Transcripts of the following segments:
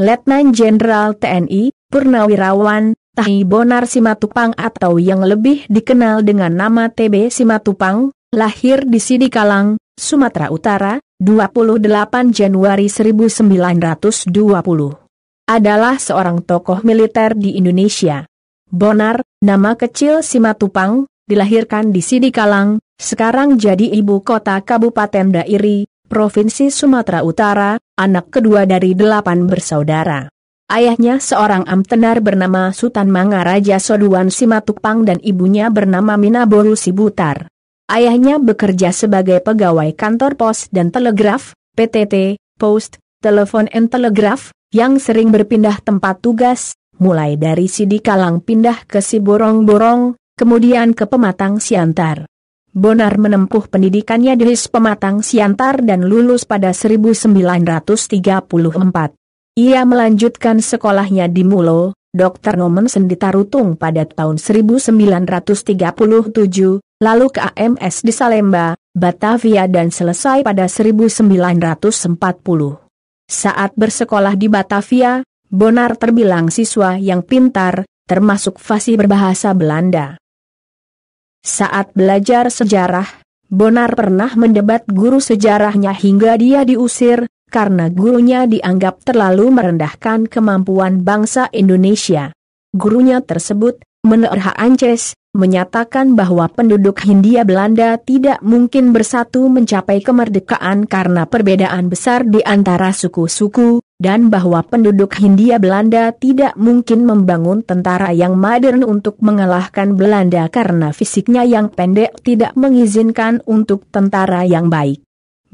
Letnan Jenderal TNI, Purnawirawan, Tahi Bonar Simatupang atau yang lebih dikenal dengan nama TB Simatupang, lahir di Sidikalang, Sumatera Utara, 28 Januari 1920. Adalah seorang tokoh militer di Indonesia. Bonar, nama kecil Simatupang, dilahirkan di Sidikalang, sekarang jadi ibu kota Kabupaten Dairi, Provinsi Sumatera Utara, anak kedua dari delapan bersaudara. Ayahnya seorang amtenar bernama Sultan Mangaraja Soduan Simatupang dan ibunya bernama Minaboru Sibutar. Ayahnya bekerja sebagai pegawai kantor pos dan telegraf, PTT, Post, Telepon and Telegraf, yang sering berpindah tempat tugas, mulai dari Sidikalang pindah ke Siborong-Borong, kemudian ke Pematang Siantar. Bonar menempuh pendidikannya di His Pematang Siantar dan lulus pada 1934. Ia melanjutkan sekolahnya di Mulo, Dr. Nomen Senditarutung pada tahun 1937, lalu ke AMS di Salemba, Batavia dan selesai pada 1940. Saat bersekolah di Batavia, Bonar terbilang siswa yang pintar, termasuk fasih berbahasa Belanda. Saat belajar sejarah, Bonar pernah mendebat guru sejarahnya hingga dia diusir, karena gurunya dianggap terlalu merendahkan kemampuan bangsa Indonesia. Gurunya tersebut, Menerha Ances, menyatakan bahwa penduduk Hindia Belanda tidak mungkin bersatu mencapai kemerdekaan karena perbedaan besar di antara suku-suku, dan bahwa penduduk Hindia Belanda tidak mungkin membangun tentara yang modern untuk mengalahkan Belanda karena fisiknya yang pendek tidak mengizinkan untuk tentara yang baik.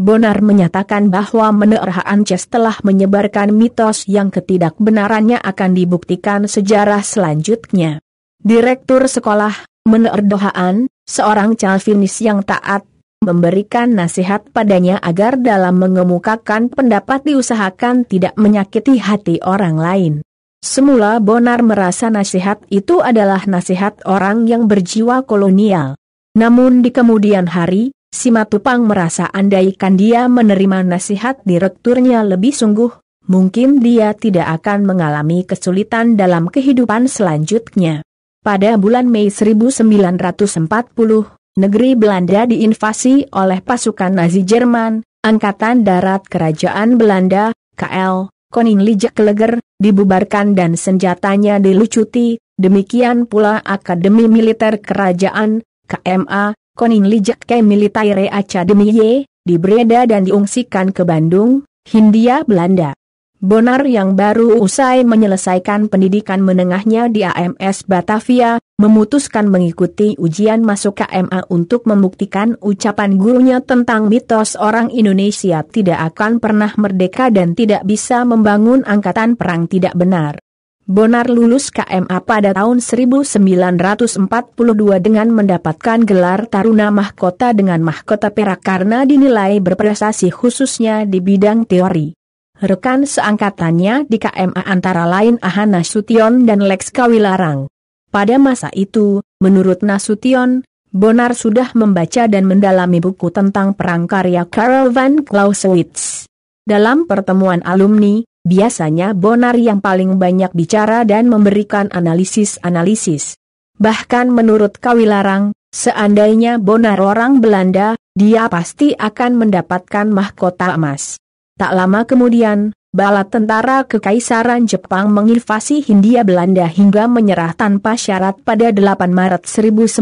Bonar menyatakan bahwa menerah Ances telah menyebarkan mitos yang ketidakbenarannya akan dibuktikan sejarah selanjutnya. Direktur Sekolah, Meneer Dohaan, seorang Calvinis yang taat memberikan nasihat padanya agar dalam mengemukakan pendapat diusahakan tidak menyakiti hati orang lain. Semula Bonar merasa nasihat itu adalah nasihat orang yang berjiwa kolonial. Namun di kemudian hari, Simatupang merasa andaikan dia menerima nasihat direkturnya lebih sungguh, mungkin dia tidak akan mengalami kesulitan dalam kehidupan selanjutnya. Pada bulan Mei 1940, negeri Belanda diinvasi oleh pasukan Nazi Jerman, Angkatan Darat Kerajaan Belanda, KL, Koning Lijak Keleger, dibubarkan dan senjatanya dilucuti, demikian pula Akademi Militer Kerajaan, KMA, Koning Lijak Ke Militaire Y, dibreda dan diungsikan ke Bandung, Hindia Belanda. Bonar yang baru usai menyelesaikan pendidikan menengahnya di AMS Batavia, memutuskan mengikuti ujian masuk KMA untuk membuktikan ucapan gurunya tentang mitos orang Indonesia tidak akan pernah merdeka dan tidak bisa membangun angkatan perang tidak benar. Bonar lulus KMA pada tahun 1942 dengan mendapatkan gelar Taruna Mahkota dengan Mahkota Perak karena dinilai berprestasi khususnya di bidang teori. Rekan seangkatannya di KMA antara lain Ahana Sution dan Lex Kawilarang. Pada masa itu, menurut Nasution, Bonar sudah membaca dan mendalami buku tentang perang karya Karl van Clausewitz. Dalam pertemuan alumni, biasanya Bonar yang paling banyak bicara dan memberikan analisis-analisis. Bahkan menurut Kawilarang, seandainya Bonar orang Belanda, dia pasti akan mendapatkan mahkota emas. Tak lama kemudian, Bala tentara kekaisaran Jepang menginvasi Hindia Belanda hingga menyerah tanpa syarat pada 8 Maret 1942.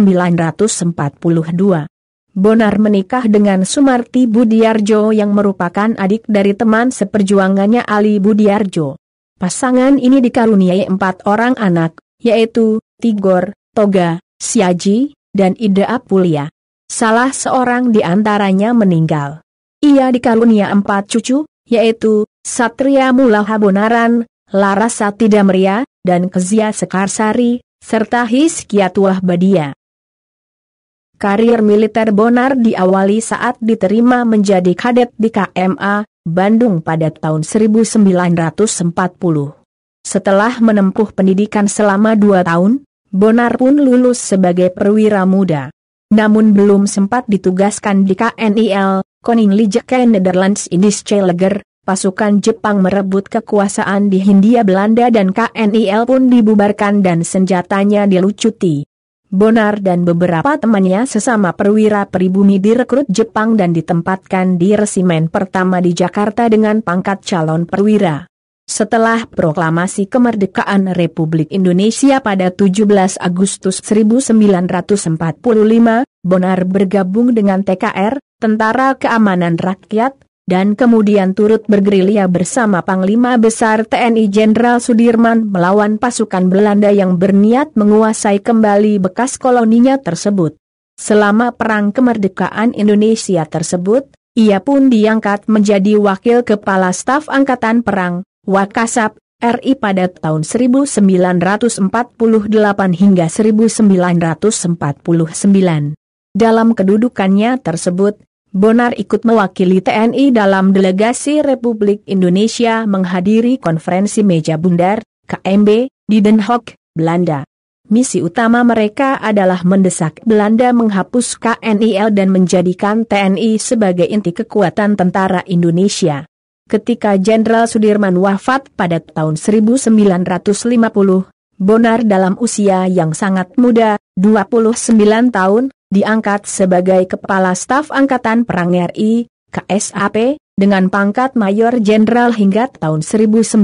Bonar menikah dengan Sumarti Budiarjo yang merupakan adik dari teman seperjuangannya Ali Budiarjo. Pasangan ini dikaruniai empat orang anak, yaitu Tigor, Toga, Siaji, dan Ida Apulia. Salah seorang di antaranya meninggal. Ia dikarunia empat cucu, yaitu Satria Mula Habonaran, Larasati Damria, dan Kezia Sekarsari, serta Hiskiatulah Badia. Karir militer Bonar diawali saat diterima menjadi kadet di KMA, Bandung pada tahun 1940. Setelah menempuh pendidikan selama dua tahun, Bonar pun lulus sebagai perwira muda. Namun belum sempat ditugaskan di KNIL, Koning Lijeke Netherlands Indische Leger, pasukan Jepang merebut kekuasaan di Hindia Belanda dan KNIL pun dibubarkan dan senjatanya dilucuti. Bonar dan beberapa temannya sesama perwira pribumi direkrut Jepang dan ditempatkan di resimen pertama di Jakarta dengan pangkat calon perwira. Setelah proklamasi kemerdekaan Republik Indonesia pada 17 Agustus 1945, Bonar bergabung dengan TKR, Tentara Keamanan Rakyat, dan kemudian turut bergerilya bersama Panglima Besar TNI Jenderal Sudirman melawan pasukan Belanda yang berniat menguasai kembali bekas koloninya tersebut. Selama Perang Kemerdekaan Indonesia tersebut, ia pun diangkat menjadi Wakil Kepala Staf Angkatan Perang, Wakasap, RI pada tahun 1948 hingga 1949. Dalam kedudukannya tersebut, Bonar ikut mewakili TNI dalam delegasi Republik Indonesia menghadiri konferensi meja bundar KMB di Den Haag, Belanda. Misi utama mereka adalah mendesak Belanda menghapus KNIL dan menjadikan TNI sebagai inti kekuatan tentara Indonesia. Ketika Jenderal Sudirman wafat pada tahun 1950, Bonar dalam usia yang sangat muda, 29 tahun, diangkat sebagai Kepala Staf Angkatan Perang RI, KSAP, dengan pangkat Mayor Jenderal hingga tahun 1953.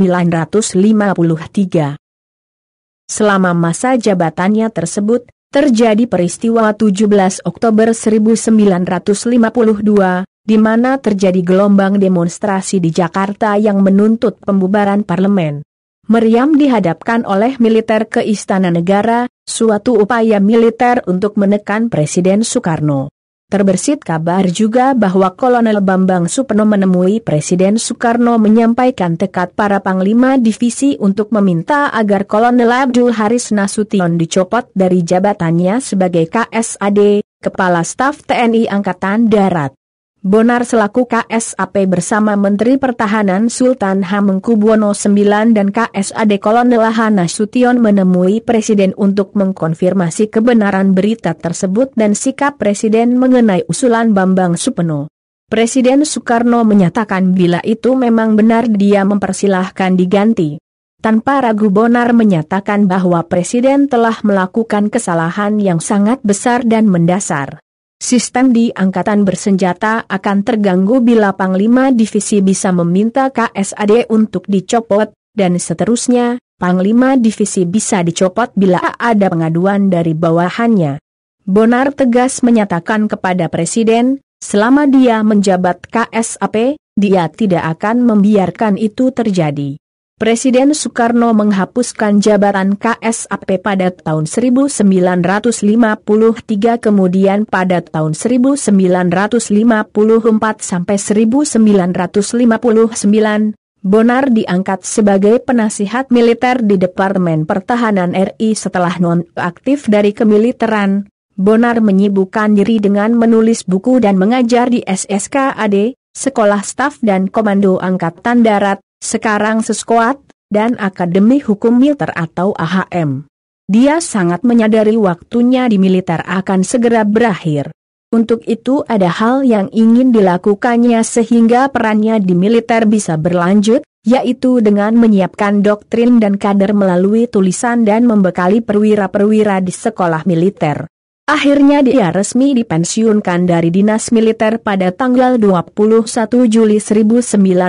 Selama masa jabatannya tersebut, terjadi peristiwa 17 Oktober 1952, di mana terjadi gelombang demonstrasi di Jakarta yang menuntut pembubaran parlemen. Meriam dihadapkan oleh militer ke Istana Negara, suatu upaya militer untuk menekan Presiden Soekarno. Terbersit kabar juga bahwa Kolonel Bambang Supeno menemui Presiden Soekarno menyampaikan tekad para Panglima Divisi untuk meminta agar Kolonel Abdul Haris Nasution dicopot dari jabatannya sebagai KSAD, Kepala Staf TNI Angkatan Darat. Bonar selaku KSAP bersama Menteri Pertahanan Sultan Hamengkubuwono IX dan KSAD Kolonel Sution menemui Presiden untuk mengkonfirmasi kebenaran berita tersebut dan sikap Presiden mengenai usulan Bambang Supeno. Presiden Soekarno menyatakan bila itu memang benar dia mempersilahkan diganti. Tanpa ragu Bonar menyatakan bahwa Presiden telah melakukan kesalahan yang sangat besar dan mendasar. Sistem di angkatan bersenjata akan terganggu bila Panglima Divisi bisa meminta KSAD untuk dicopot, dan seterusnya, Panglima Divisi bisa dicopot bila ada pengaduan dari bawahannya. Bonar tegas menyatakan kepada Presiden, selama dia menjabat KSAP, dia tidak akan membiarkan itu terjadi. Presiden Soekarno menghapuskan jabatan KSAP pada tahun 1953 kemudian pada tahun 1954 sampai 1959, Bonar diangkat sebagai penasihat militer di Departemen Pertahanan RI setelah nonaktif dari kemiliteran. Bonar menyibukkan diri dengan menulis buku dan mengajar di SSKAD, Sekolah Staf dan Komando Angkatan Darat, sekarang seskuat dan Akademi Hukum Militer atau AHM. Dia sangat menyadari waktunya di militer akan segera berakhir. Untuk itu ada hal yang ingin dilakukannya sehingga perannya di militer bisa berlanjut, yaitu dengan menyiapkan doktrin dan kader melalui tulisan dan membekali perwira-perwira di sekolah militer. Akhirnya dia resmi dipensiunkan dari dinas militer pada tanggal 21 Juli 1959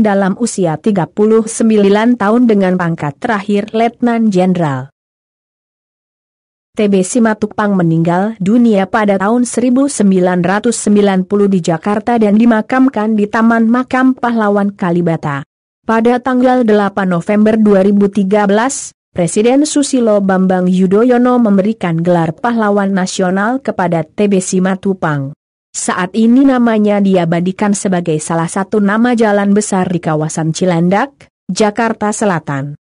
dalam usia 39 tahun dengan pangkat terakhir Letnan Jenderal. TB Simatupang meninggal dunia pada tahun 1990 di Jakarta dan dimakamkan di Taman Makam Pahlawan Kalibata. Pada tanggal 8 November 2013, Presiden Susilo Bambang Yudhoyono memberikan gelar pahlawan nasional kepada TB Simatupang. Saat ini namanya diabadikan sebagai salah satu nama jalan besar di kawasan Cilandak, Jakarta Selatan.